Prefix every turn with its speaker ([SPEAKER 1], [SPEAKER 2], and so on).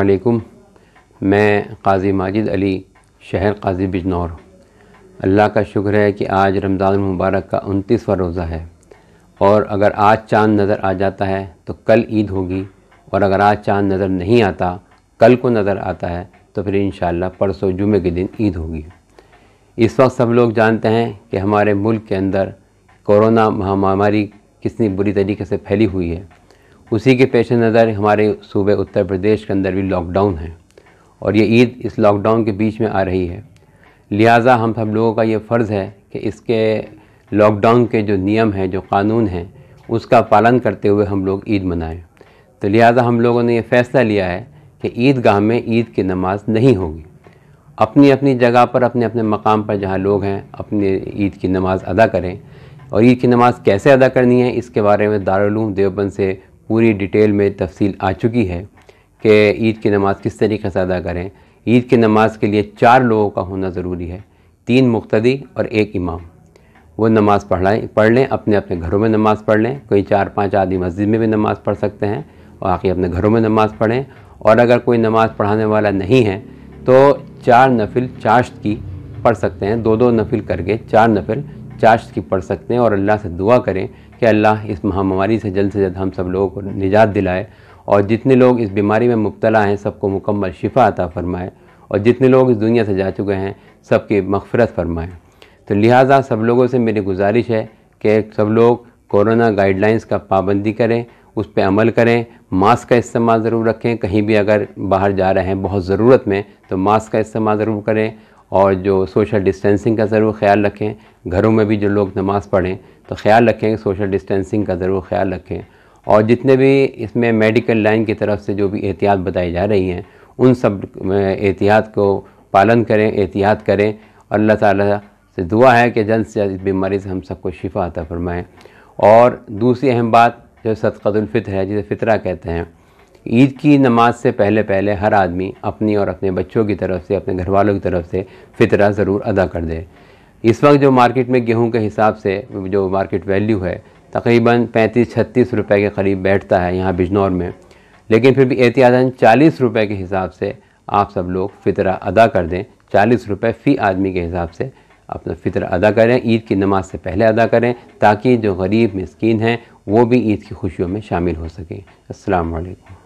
[SPEAKER 1] अलैकुम मैं काजी माजिद अली शहर काजी बिजनौर अल्लाह का शुक्र है कि आज रमज़ान मुबारक का उनतीसवा रोज़ा है और अगर आज चांद नज़र आ जाता है तो कल ईद होगी और अगर आज चांद नज़र नहीं आता कल को नज़र आता है तो फिर इन परसों जुमे के दिन ईद होगी इस वक्त सब लोग जानते हैं कि हमारे मुल्क के अंदर कोरोना महामारी कितनी बुरी तरीके से फैली हुई है उसी के पेश नज़र हमारे सूबे उत्तर प्रदेश के अंदर भी लॉकडाउन है और ये ईद इस लॉकडाउन के बीच में आ रही है लिहाजा हम सब लोगों का ये फ़र्ज़ है कि इसके लॉकडाउन के जो नियम हैं जो कानून हैं उसका पालन करते हुए हम लोग ईद मनाएं तो लिहाजा हम लोगों ने यह फ़ैसला लिया है कि ईदगाह में ईद की नमाज़ नहीं होगी अपनी अपनी जगह पर अपने अपने मकाम पर जहाँ लोग हैं अपने ईद की नमाज़ अदा करें और ईद की नमाज़ कैसे अदा करनी है इसके बारे में दारूम देवबंद से पूरी डिटेल में तफसील आ चुकी है कि ईद की नमाज़ किस तरीके से अदा करें ईद की नमाज़ के लिए चार लोगों का होना ज़रूरी है तीन मुख्तदी और एक इमाम वो नमाज़ पढ़ाएँ पढ़ लें अपने अपने घरों में नमाज़ पढ़ लें कोई चार पाँच आदमी मस्जिद में भी नमाज़ पढ़ सकते हैं और बाकी अपने घरों में नमाज़ पढ़ें और अगर कोई नमाज़ पढ़ाने वाला नहीं है तो चार नफिल चाश्त की पढ़ सकते हैं दो दो नफिल करके चार नफिल चाश्त की पढ़ सकते हैं और अल्लाह से दुआ करें कि अल्लाह इस महामारी से जल्द से जल्द हम सब लोगों को निजात दिलाए और जितने लोग इस बीमारी में मुबतला हैं सबको मुकम्मल शिफा अता फ़रमाए और जितने लोग इस दुनिया से जा चुके हैं सब की मगफरत फरमाएँ तो लिहाजा सब लोगों से मेरी गुजारिश है कि सब लोग कोरोना गाइडलाइंस का पाबंदी करें उस पर अमल करें मास्क का इस्तेमाल ज़रूर रखें कहीं भी अगर बाहर जा रहे हैं बहुत ज़रूरत में तो मास्क का इस्तेमाल ज़रूर करें और जो सोशल डिस्टेंसिंग का ज़रूर ख्याल रखें घरों में भी जो लोग नमाज़ पढ़ें तो ख्याल रखें सोशल डिस्टेंसिंग का ज़रूर ख्याल रखें और जितने भी इसमें मेडिकल लाइन की तरफ से जो भी एहतियात बताई जा रही हैं उन सब एहतियात को पालन करें एहतियात करें अल्लाह ताला से दुआ है कि जल्द से जल्द इस बीमारी से हम सबको शिफा आता फरमाएँ और दूसरी अहम बात जो सदक़तुल्फ़ित है जिसे फ़ितरा कहते हैं ईद की नमाज से पहले पहले हर आदमी अपनी और अपने बच्चों की तरफ से अपने घर वालों की तरफ से फितरा ज़रूर अदा कर दे इस वक्त जो मार्केट में गेहूं के हिसाब से जो मार्केट वैल्यू है तकरीबन 35-36 रुपए के करीब बैठता है यहाँ बिजनौर में लेकिन फिर भी एहतियातन 40 रुपए के हिसाब से आप सब लोग फितरा अदा कर दें 40 रुपए फ़ी आदमी के हिसाब से अपना फितर अदा करें ईद की नमाज से पहले अदा करें ताकि जो गरीब मस्किन हैं वो भी ईद की खुशियों में शामिल हो सकें अल्लाम